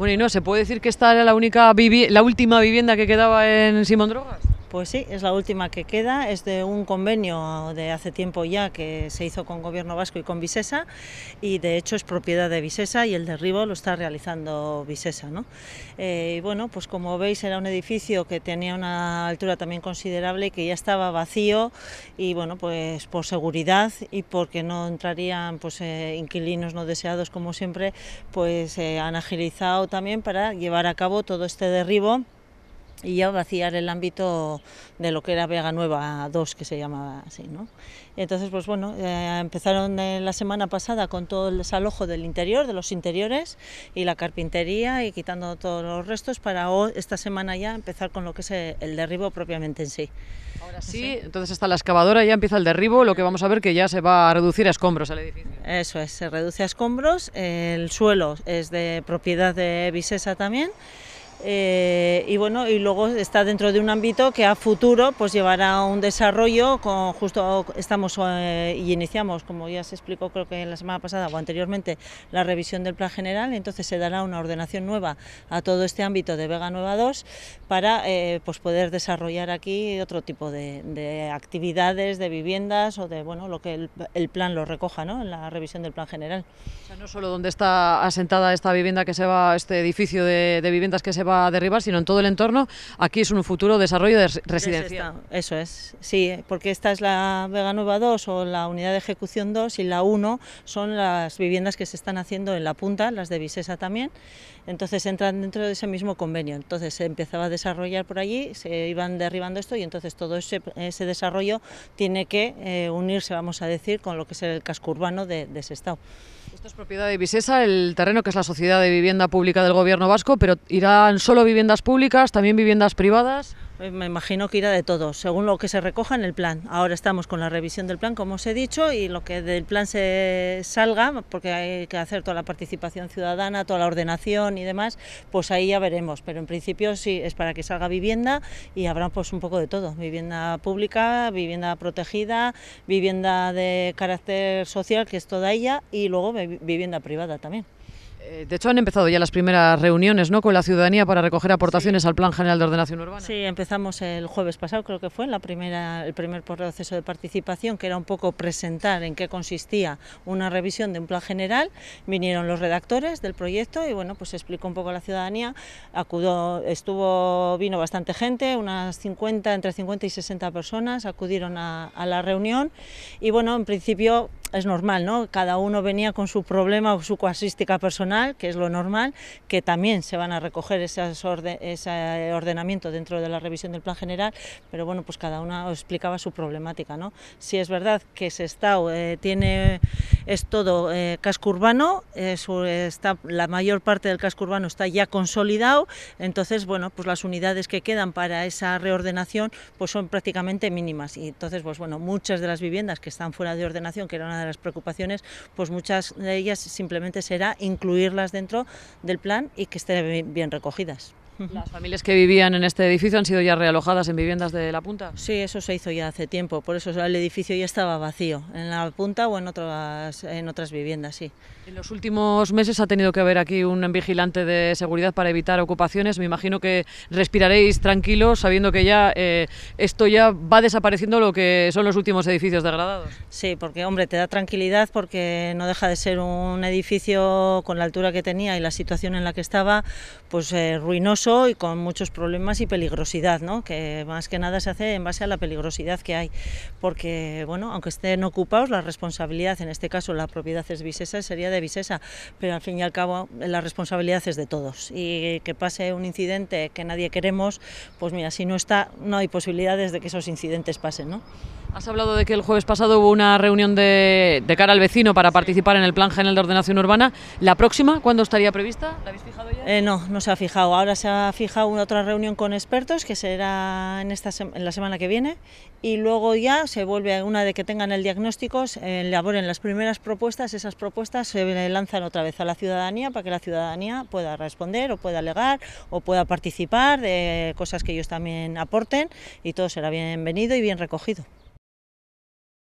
Bueno, y no, ¿se puede decir que esta era la única la última vivienda que quedaba en Simón Drogas? Pues sí, es la última que queda, es de un convenio de hace tiempo ya que se hizo con Gobierno Vasco y con Visesa y de hecho es propiedad de Visesa y el derribo lo está realizando Visesa. ¿no? Eh, y bueno, pues como veis era un edificio que tenía una altura también considerable y que ya estaba vacío y bueno, pues por seguridad y porque no entrarían pues eh, inquilinos no deseados como siempre, pues eh, han agilizado también para llevar a cabo todo este derribo y ya vaciar el ámbito de lo que era Vega Nueva 2, que se llamaba así. ¿no? Entonces, pues bueno, eh, empezaron la semana pasada con todo el desalojo del interior, de los interiores y la carpintería y quitando todos los restos para esta semana ya empezar con lo que es el derribo propiamente en sí. Ahora sí, entonces está la excavadora, ya empieza el derribo, lo que vamos a ver que ya se va a reducir a escombros el edificio. Eso es, se reduce a escombros, el suelo es de propiedad de Bisesa también. Eh, y bueno, y luego está dentro de un ámbito que a futuro pues llevará a un desarrollo con justo estamos eh, y iniciamos, como ya se explicó creo que la semana pasada o anteriormente, la revisión del plan general, entonces se dará una ordenación nueva a todo este ámbito de Vega Nueva 2 para eh, pues poder desarrollar aquí otro tipo de, actividades, de viviendas o de bueno lo que el, plan lo recoja ¿no? en la revisión del plan general. no solo donde está asentada esta vivienda que se va, este edificio de viviendas que se va a derribar, sino en todo el entorno, aquí es un futuro desarrollo de residencia. Eso es, sí, porque esta es la Vega Nueva 2 o la unidad de ejecución 2 y la 1 son las viviendas que se están haciendo en la punta, las de Visesa también, entonces entran dentro de ese mismo convenio. Entonces se empezaba a desarrollar por allí, se iban derribando esto y entonces todo ese, desarrollo tiene que eh, unirse, vamos a decir, con lo que es el casco urbano de, ese estado. Esto es propiedad de Visesa, el terreno que es la Sociedad de Vivienda Pública del Gobierno Vasco, pero irán solo viviendas públicas, también viviendas privadas? Eh, me imagino que irá de todo, según lo que se recoja en el plan. Ahora estamos con la revisión del plan, como os he dicho, y lo que del plan se salga, porque hay que hacer toda la participación ciudadana, toda la ordenación y demás, pues ahí ya veremos. Pero en principio sí, es para que salga vivienda y habrá pues un poco de todo. Vivienda pública, vivienda protegida, vivienda de carácter social, que es toda ella, y luego vivienda privada también. Eh, de hecho, han empezado ya las primeras reuniones ¿no? con la ciudadanía para recoger aportaciones al Plan General de Ordenación Urbana. Sí, empezamos el jueves pasado, creo que fue, el primer proceso de participación, que era un poco presentar en qué consistía una revisión de un plan general. Vinieron los redactores del proyecto y bueno, pues explicó un poco a la ciudadanía. Acudó, estuvo, vino bastante gente, unas 50, entre 50 y 60 personas acudieron a, a la reunión. Y bueno, en principio es normal, ¿no? Cada uno venía con su problema o su cuasística personal, que es lo normal, que también se van a recoger esas ese ordenamiento dentro de la revisión del plan general, pero bueno, pues cada uno explicaba su problemática, ¿no? Si es verdad que se está, eh, tiene es todo eh, casco urbano, está, la mayor parte del casco urbano está ya consolidado, entonces, bueno, pues las unidades que quedan para esa reordenación pues son prácticamente mínimas y entonces, pues bueno, muchas de las viviendas que están fuera de ordenación, que era una de las preocupaciones, pues muchas de ellas simplemente será incluirlas dentro del plan y que estén bien recogidas. ¿Las familias que vivían en este edificio han sido ya realojadas en viviendas de la punta? Sí, eso se hizo ya hace tiempo, por eso el edificio ya estaba vacío, en la punta o en otras, en otras viviendas, sí. En los últimos meses ha tenido que haber aquí un vigilante de seguridad para evitar ocupaciones, me imagino que respiraréis tranquilos sabiendo que ya eh, esto ya va desapareciendo lo que son los últimos edificios degradados. Sí, porque hombre, te da tranquilidad porque no deja de ser un edificio con la altura que tenía y la situación en la que estaba, pues eh, ruinoso y con muchos problemas y peligrosidad, ¿no? que más que nada se hace en base a la peligrosidad que hay, porque bueno, aunque estén ocupados, la responsabilidad, en este caso la propiedad es bisesa, sería de bisesa, pero al fin y al cabo la responsabilidad es de todos y que pase un incidente que nadie queremos, pues mira, si no está, no hay posibilidades de que esos incidentes pasen. ¿no? Has hablado de que el jueves pasado hubo una reunión de, cara al vecino para participar en el Plan General de Ordenación Urbana. ¿La próxima cuándo estaría prevista? ya? Eh, no, no se ha fijado. Ahora se ha fijado una otra reunión con expertos que será en, esta en la semana que viene y luego ya se vuelve a una de que tengan el diagnóstico, elaboren las primeras propuestas, esas propuestas se lanzan otra vez a la ciudadanía para que la ciudadanía pueda responder o pueda alegar o pueda participar de cosas que ellos también aporten y todo será bienvenido y bien recogido.